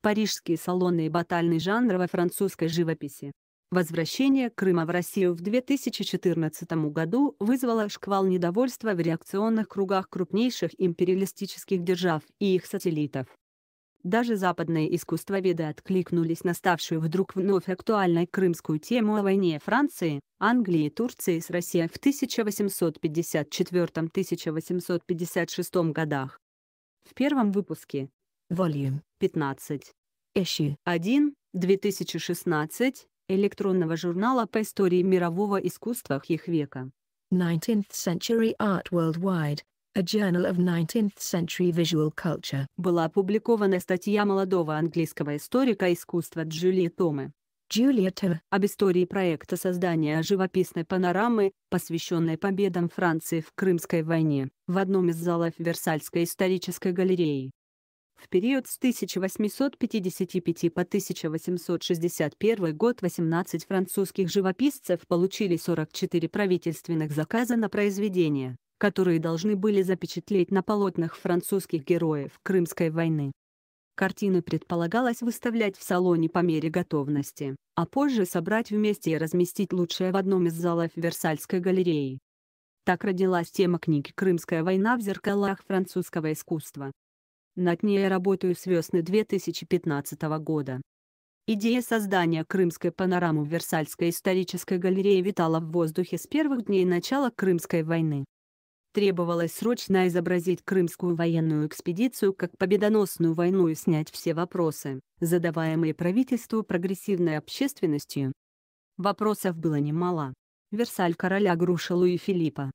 Парижские салоны и батальный жанр во французской живописи. Возвращение Крыма в Россию в 2014 году вызвало шквал недовольства в реакционных кругах крупнейших империалистических держав и их сателлитов. Даже западные искусствоведы откликнулись на ставшую вдруг вновь актуальной крымскую тему о войне Франции, Англии и Турции с Россией в 1854-1856 годах. В первом выпуске Volume 15. Эши 1, 2016, электронного журнала по истории мирового искусства их века. 19th Century Art Worldwide, A Journal of 19th Century Visual Culture. Была опубликована статья молодого английского историка искусства Джулии Томы. Джулия об истории проекта создания живописной панорамы, посвященной победам Франции в Крымской войне, в одном из залов Версальской исторической галереи. В период с 1855 по 1861 год 18 французских живописцев получили 44 правительственных заказа на произведения, которые должны были запечатлеть на полотнах французских героев Крымской войны. Картины предполагалось выставлять в салоне по мере готовности, а позже собрать вместе и разместить лучшее в одном из залов Версальской галереи. Так родилась тема книги «Крымская война в зеркалах французского искусства». Над ней я работаю с весны 2015 года. Идея создания крымской панорамы в Версальской исторической галерее витала в воздухе с первых дней начала Крымской войны. Требовалось срочно изобразить крымскую военную экспедицию как победоносную войну и снять все вопросы, задаваемые правительству прогрессивной общественностью. Вопросов было немало. Версаль короля Груша Луи Филиппа,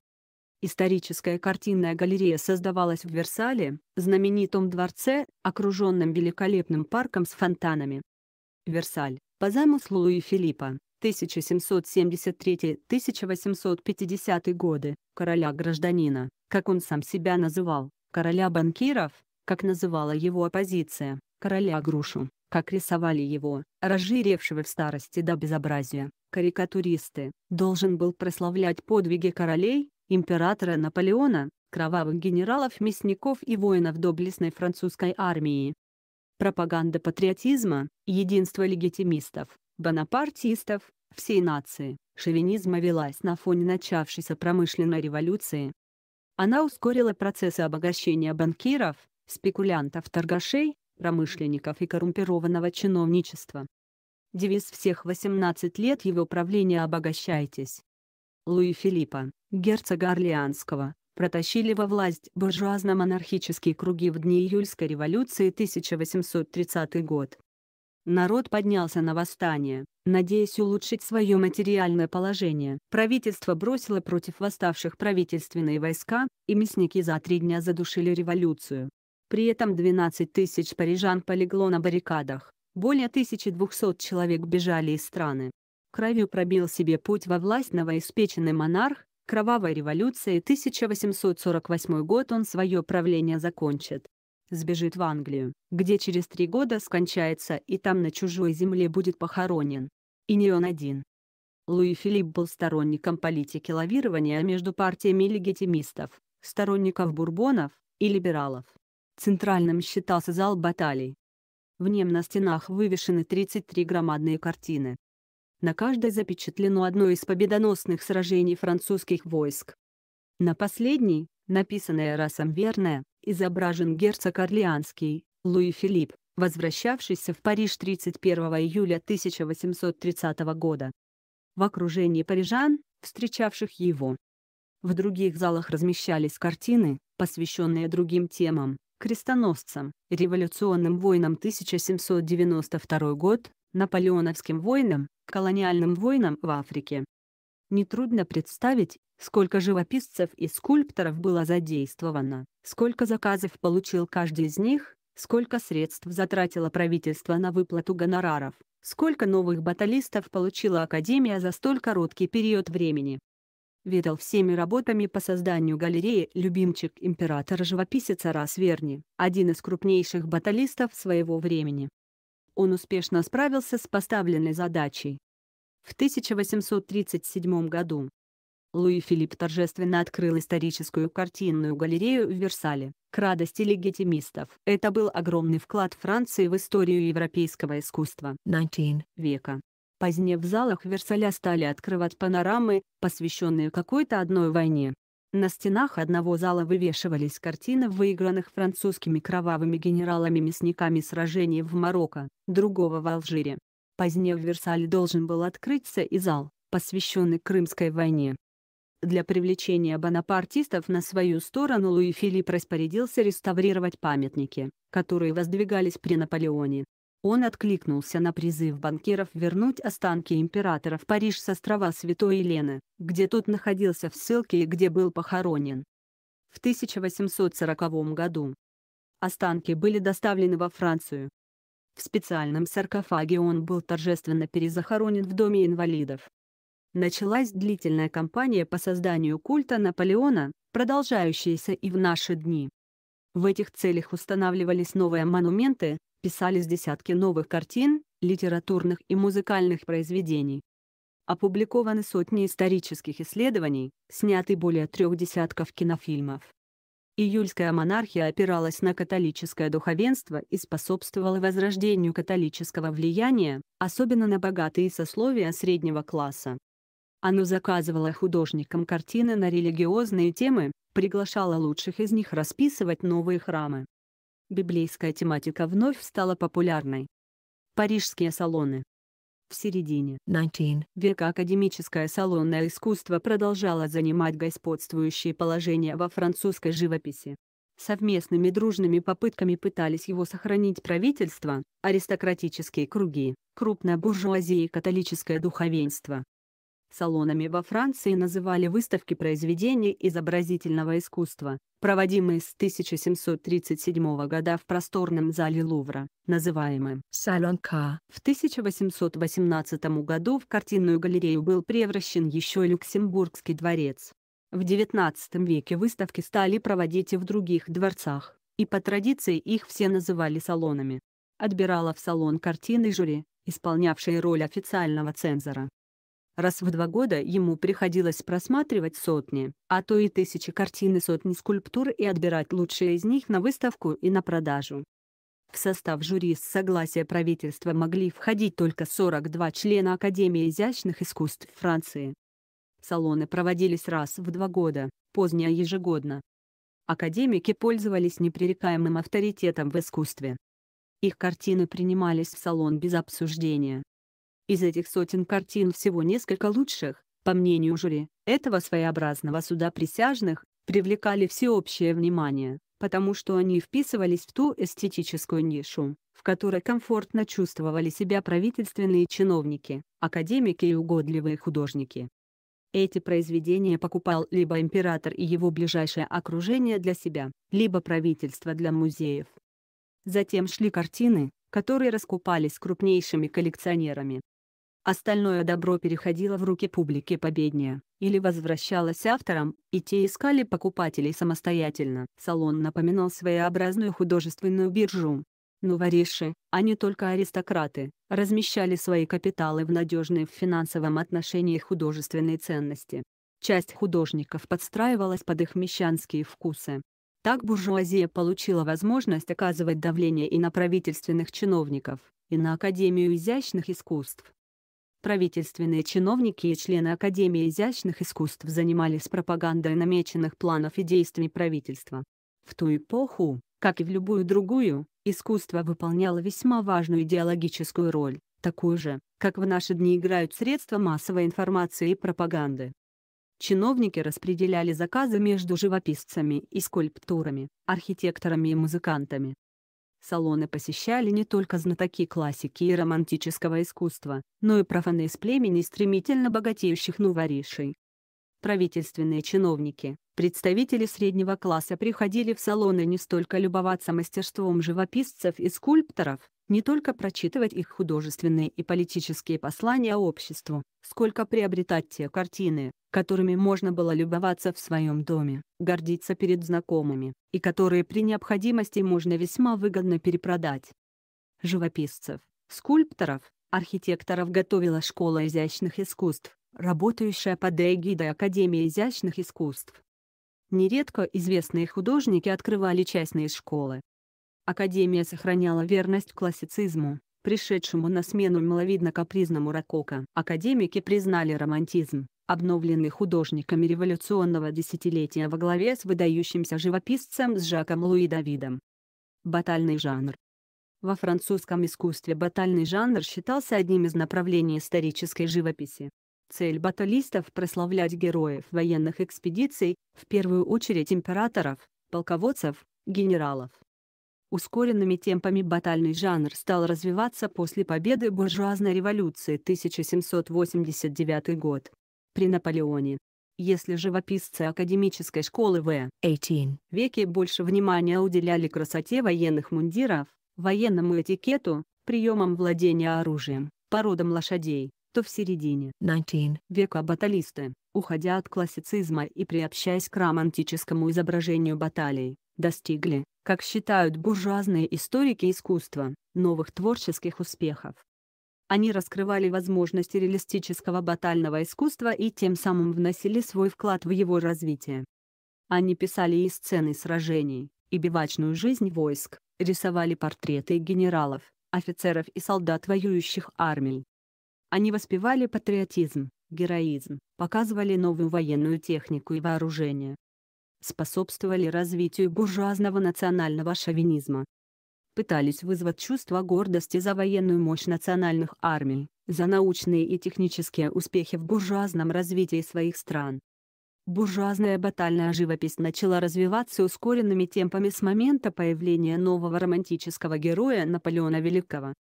Историческая картинная галерея создавалась в Версале, знаменитом дворце, окруженном великолепным парком с фонтанами. Версаль. По замыслу Луи Филиппа, 1773-1850 годы, короля-гражданина, как он сам себя называл, короля банкиров, как называла его оппозиция, короля грушу, как рисовали его, разжиревшего в старости до безобразия, карикатуристы, должен был прославлять подвиги королей, императора Наполеона, кровавых генералов мясников и воинов доблестной французской армии. Пропаганда патриотизма, единство легитимистов, бонапартистов, всей нации, шовинизма велась на фоне начавшейся промышленной революции. Она ускорила процессы обогащения банкиров, спекулянтов-торгашей, промышленников и коррумпированного чиновничества. Девиз всех 18 лет его правления «Обогащайтесь, Луи Филиппа, герцога Орлеанского, протащили во власть буржуазно-монархические круги в дни июльской революции 1830 год. Народ поднялся на восстание, надеясь улучшить свое материальное положение. Правительство бросило против восставших правительственные войска, и мясники за три дня задушили революцию. При этом 12 тысяч парижан полегло на баррикадах, более 1200 человек бежали из страны кровью пробил себе путь во власть новоиспеченный монарх, кровавой революции 1848 год он свое правление закончит. Сбежит в Англию, где через три года скончается и там на чужой земле будет похоронен. И не он один. Луи Филипп был сторонником политики лавирования между партиями легитимистов, сторонников бурбонов и либералов. Центральным считался зал баталий. В нем на стенах вывешены 33 громадные картины, на каждой запечатлено одно из победоносных сражений французских войск. На последней, написанной расом верная, изображен герцог Орлеанский, Луи Филипп, возвращавшийся в Париж 31 июля 1830 года. В окружении парижан, встречавших его. В других залах размещались картины, посвященные другим темам, крестоносцам, революционным войнам 1792 год, наполеоновским войнам, колониальным войнам в Африке. Нетрудно представить, сколько живописцев и скульпторов было задействовано, сколько заказов получил каждый из них, сколько средств затратило правительство на выплату гонораров, сколько новых баталистов получила Академия за столь короткий период времени. Ведал всеми работами по созданию галереи любимчик императора-живописец Арас Верни, один из крупнейших баталистов своего времени он успешно справился с поставленной задачей. В 1837 году Луи Филипп торжественно открыл историческую картинную галерею в Версале, к радости легитимистов. Это был огромный вклад Франции в историю европейского искусства 19 века. Позднее в залах Версаля стали открывать панорамы, посвященные какой-то одной войне. На стенах одного зала вывешивались картины выигранных французскими кровавыми генералами-мясниками сражений в Марокко, другого в Алжире. Позднее в Версале должен был открыться и зал, посвященный Крымской войне. Для привлечения бонапартистов на свою сторону Луи Филипп распорядился реставрировать памятники, которые воздвигались при Наполеоне, он откликнулся на призыв банкиров вернуть останки императора в Париж с острова Святой Елены, где тот находился в ссылке и где был похоронен. В 1840 году. Останки были доставлены во Францию. В специальном саркофаге он был торжественно перезахоронен в Доме инвалидов. Началась длительная кампания по созданию культа Наполеона, продолжающаяся и в наши дни. В этих целях устанавливались новые монументы, писались десятки новых картин, литературных и музыкальных произведений. Опубликованы сотни исторических исследований, сняты более трех десятков кинофильмов. Июльская монархия опиралась на католическое духовенство и способствовала возрождению католического влияния, особенно на богатые сословия среднего класса. Оно заказывало художникам картины на религиозные темы, приглашало лучших из них расписывать новые храмы библейская тематика вновь стала популярной. Парижские салоны в середине 19 века академическое салонное искусство продолжало занимать господствующее положение во французской живописи. Совместными дружными попытками пытались его сохранить правительство, аристократические круги, крупная буржуазия и католическое духовенство. Салонами во Франции называли выставки произведений изобразительного искусства, проводимые с 1737 года в просторном зале Лувра, называемым «Салонка». В 1818 году в картинную галерею был превращен еще и Люксембургский дворец. В XIX веке выставки стали проводить и в других дворцах, и по традиции их все называли салонами. Отбирала в салон картины жюри, исполнявшие роль официального цензора. Раз в два года ему приходилось просматривать сотни, а то и тысячи картин и сотни скульптур и отбирать лучшие из них на выставку и на продажу. В состав жюри с согласия правительства могли входить только 42 члена Академии изящных искусств Франции. Салоны проводились раз в два года, позднее ежегодно. Академики пользовались непререкаемым авторитетом в искусстве. Их картины принимались в салон без обсуждения. Из этих сотен картин всего несколько лучших, по мнению жюри, этого своеобразного суда присяжных, привлекали всеобщее внимание, потому что они вписывались в ту эстетическую нишу, в которой комфортно чувствовали себя правительственные чиновники, академики и угодливые художники. Эти произведения покупал либо император и его ближайшее окружение для себя, либо правительство для музеев. Затем шли картины, которые раскупались крупнейшими коллекционерами, Остальное добро переходило в руки публики победнее, или возвращалось авторам, и те искали покупателей самостоятельно. Салон напоминал своеобразную художественную биржу. Но вориши, а не только аристократы, размещали свои капиталы в надежные в финансовом отношении художественные ценности. Часть художников подстраивалась под их мещанские вкусы. Так буржуазия получила возможность оказывать давление и на правительственных чиновников, и на Академию изящных искусств, Правительственные чиновники и члены Академии изящных искусств занимались пропагандой намеченных планов и действий правительства. В ту эпоху, как и в любую другую, искусство выполняло весьма важную идеологическую роль, такую же, как в наши дни играют средства массовой информации и пропаганды. Чиновники распределяли заказы между живописцами и скульптурами, архитекторами и музыкантами. Салоны посещали не только знатоки классики и романтического искусства, но и профаны из племени, стремительно богатеющих нуворишей. Правительственные чиновники, представители среднего класса приходили в салоны не столько любоваться мастерством живописцев и скульпторов, не только прочитывать их художественные и политические послания обществу, сколько приобретать те картины, которыми можно было любоваться в своем доме, гордиться перед знакомыми, и которые при необходимости можно весьма выгодно перепродать. Живописцев, скульпторов, архитекторов готовила школа изящных искусств, работающая под эгидой Академии изящных искусств. Нередко известные художники открывали частные школы, Академия сохраняла верность классицизму, пришедшему на смену маловидно капризному рококо. Академики признали романтизм, обновленный художниками революционного десятилетия во главе с выдающимся живописцем с Жаком Луи Давидом. Батальный жанр Во французском искусстве батальный жанр считался одним из направлений исторической живописи. Цель баталистов – прославлять героев военных экспедиций, в первую очередь императоров, полководцев, генералов. Ускоренными темпами батальный жанр стал развиваться после победы буржуазной революции 1789 год. При Наполеоне. Если живописцы академической школы в 18 веке больше внимания уделяли красоте военных мундиров, военному этикету, приемам владения оружием, породам лошадей, то в середине 19 века баталисты, уходя от классицизма и приобщаясь к романтическому изображению баталий, достигли, как считают буржуазные историки искусства, новых творческих успехов. Они раскрывали возможности реалистического батального искусства и тем самым вносили свой вклад в его развитие. Они писали и сцены сражений, и бивачную жизнь войск, рисовали портреты генералов, офицеров и солдат воюющих армий. Они воспевали патриотизм, героизм, показывали новую военную технику и вооружение, способствовали развитию буржуазного национального шовинизма. Пытались вызвать чувство гордости за военную мощь национальных армий, за научные и технические успехи в буржуазном развитии своих стран. Буржуазная батальная живопись начала развиваться ускоренными темпами с момента появления нового романтического героя Наполеона Великого.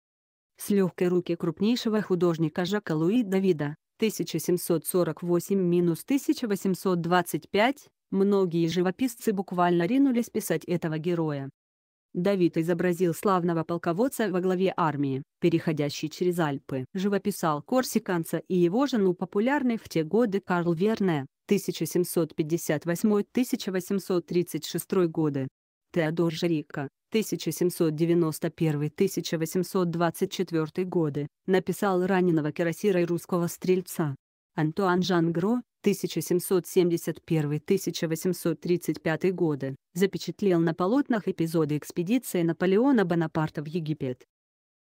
С легкой руки крупнейшего художника Жака Луи Давида 1748-1825 Многие живописцы буквально ринулись писать этого героя. Давид изобразил славного полководца во главе армии, переходящий через Альпы. Живописал корсиканца и его жену популярный в те годы Карл Верне, 1758-1836 годы. Теодор Жрика, 1791-1824 годы, написал раненого кирасира и русского стрельца, Антуан Жангро 1771-1835 годы, запечатлел на полотнах эпизоды экспедиции Наполеона Бонапарта в Египет.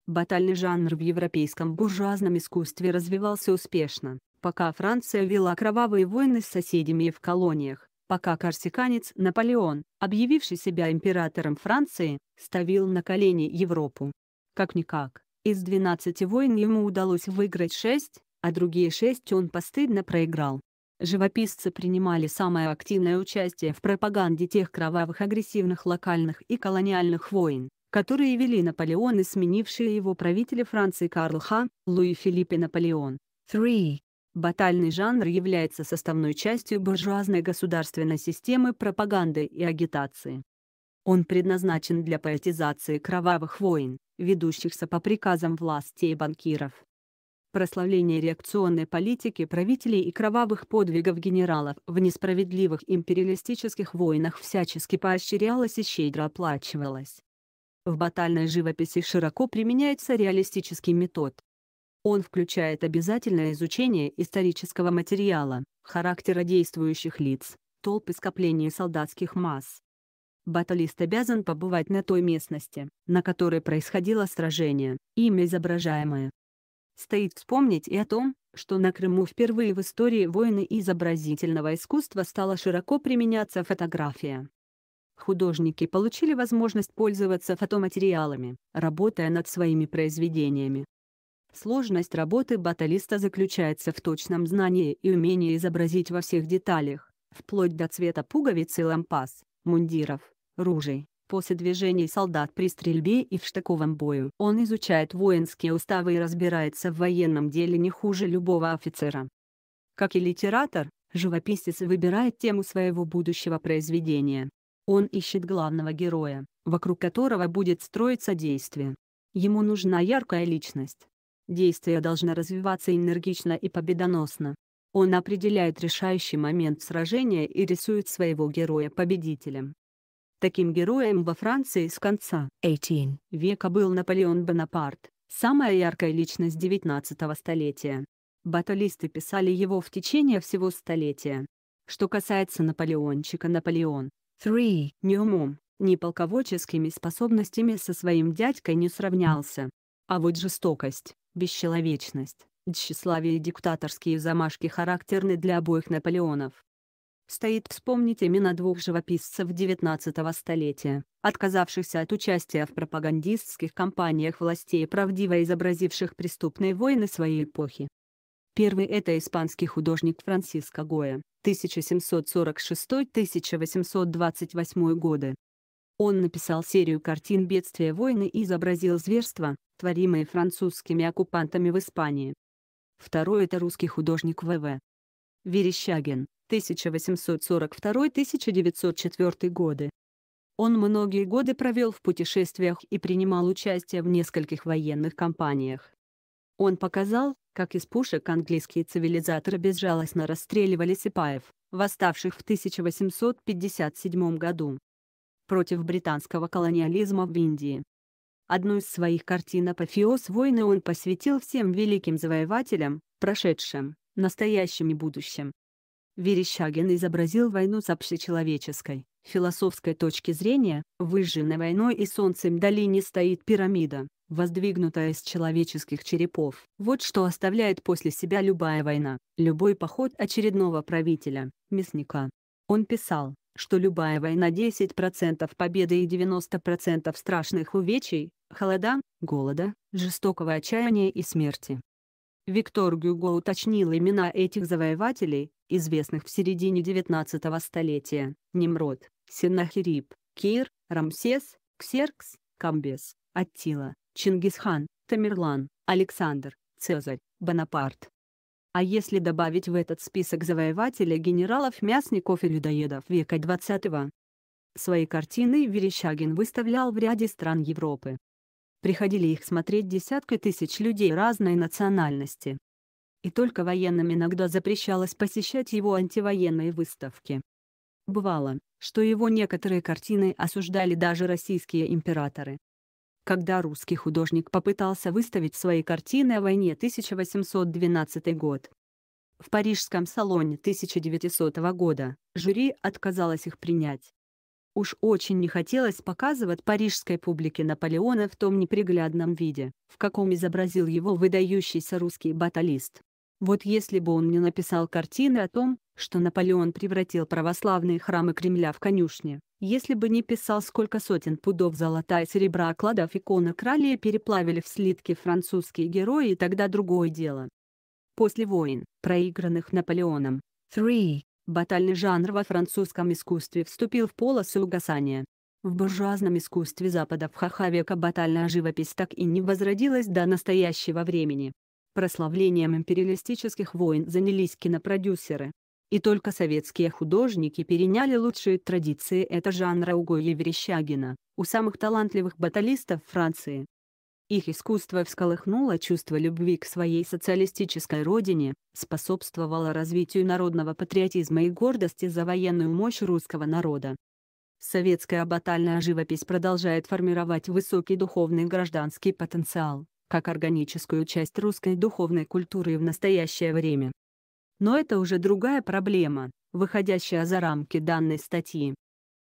Батальный жанр в европейском буржуазном искусстве развивался успешно, пока Франция вела кровавые войны с соседями и в колониях, пока корсиканец Наполеон, объявивший себя императором Франции, ставил на колени Европу. Как-никак, из 12 войн ему удалось выиграть 6, а другие шесть он постыдно проиграл. Живописцы принимали самое активное участие в пропаганде тех кровавых агрессивных локальных и колониальных войн, которые вели Наполеон и сменившие его правители Франции Карл Ха, Луи Филипп и Наполеон. 3. Батальный жанр является составной частью буржуазной государственной системы пропаганды и агитации. Он предназначен для поэтизации кровавых войн, ведущихся по приказам властей и банкиров прославление реакционной политики правителей и кровавых подвигов генералов в несправедливых империалистических войнах всячески поощрялось и щедро оплачивалось. В батальной живописи широко применяется реалистический метод. Он включает обязательное изучение исторического материала, характера действующих лиц, толп и скопления солдатских масс. Баталист обязан побывать на той местности, на которой происходило сражение, имя изображаемое, Стоит вспомнить и о том, что на Крыму впервые в истории войны изобразительного искусства стала широко применяться фотография. Художники получили возможность пользоваться фотоматериалами, работая над своими произведениями. Сложность работы баталиста заключается в точном знании и умении изобразить во всех деталях, вплоть до цвета пуговиц и лампас, мундиров, ружей, После движений солдат при стрельбе и в штыковом бою он изучает воинские уставы и разбирается в военном деле не хуже любого офицера. Как и литератор, живописец выбирает тему своего будущего произведения. Он ищет главного героя, вокруг которого будет строиться действие. Ему нужна яркая личность. Действие должно развиваться энергично и победоносно. Он определяет решающий момент сражения и рисует своего героя победителем. Таким героем во Франции с конца 18 века был Наполеон Бонапарт, самая яркая личность 19 столетия. Баталисты писали его в течение всего столетия. Что касается Наполеончика Наполеон 3 ни умом, ни полководческими способностями со своим дядькой не сравнялся. А вот жестокость, бесчеловечность, тщеславие и диктаторские замашки характерны для обоих Наполеонов. Стоит вспомнить имена двух живописцев XIX столетия, отказавшихся от участия в пропагандистских кампаниях властей и правдиво изобразивших преступные войны своей эпохи. Первый – это испанский художник Франциско Гоя, 1746-1828 годы. Он написал серию картин «Бедствия войны» и изобразил зверства, творимые французскими оккупантами в Испании. Второй – это русский художник В.В. Верещагин, 1842-1904 годы. Он многие годы провел в путешествиях и принимал участие в нескольких военных кампаниях. Он показал, как из пушек английские цивилизаторы безжалостно расстреливали сипаев, восставших в 1857 году против британского колониализма в Индии. Одну из своих картин «Апофеоз войны» он посвятил всем великим завоевателям, прошедшим, настоящем и будущем. Верещагин изобразил войну с общечеловеческой, философской точки зрения, выжженной войной и солнцем долине стоит пирамида, воздвигнутая из человеческих черепов. Вот что оставляет после себя любая война, любой поход очередного правителя, мясника. Он писал, что любая война 10% победы и 90% страшных увечий, холода, голода, жестокого отчаяния и смерти. Виктор Гюго уточнил имена этих завоевателей, известных в середине XIX столетия, Немрод, Сеннахирип, Кир, Рамсес, Ксеркс, Камбес, Аттила, Чингисхан, Тамерлан, Александр, Цезарь, Бонапарт. А если добавить в этот список завоевателей генералов мясников и людоедов века XX? Свои картины Верещагин выставлял в ряде стран Европы, Приходили их смотреть десятки тысяч людей разной национальности. И только военным иногда запрещалось посещать его антивоенные выставки. Бывало, что его некоторые картины осуждали даже российские императоры. Когда русский художник попытался выставить свои картины о войне 1812 год, в Парижском салоне 1900 года жюри отказалось их принять. Уж очень не хотелось показывать парижской публике Наполеона в том неприглядном виде, в каком изобразил его выдающийся русский баталист. Вот если бы он не написал картины о том, что Наполеон превратил православные храмы Кремля в конюшни, если бы не писал сколько сотен пудов золота и серебра окладов икона кралия переплавили в слитки французские герои и тогда другое дело. После войн, проигранных Наполеоном, 3. Батальный жанр во французском искусстве вступил в полосу угасания. В буржуазном искусстве Запада в хаха века батальная живопись так и не возродилась до настоящего времени. Прославлением империалистических войн занялись кинопродюсеры. И только советские художники переняли лучшие традиции этого жанра Уго и Верещагина, у самых талантливых баталистов Франции. Их искусство всколыхнуло чувство любви к своей социалистической родине, способствовало развитию народного патриотизма и гордости за военную мощь русского народа. Советская батальная живопись продолжает формировать высокий духовный гражданский потенциал, как органическую часть русской духовной культуры в настоящее время. Но это уже другая проблема, выходящая за рамки данной статьи.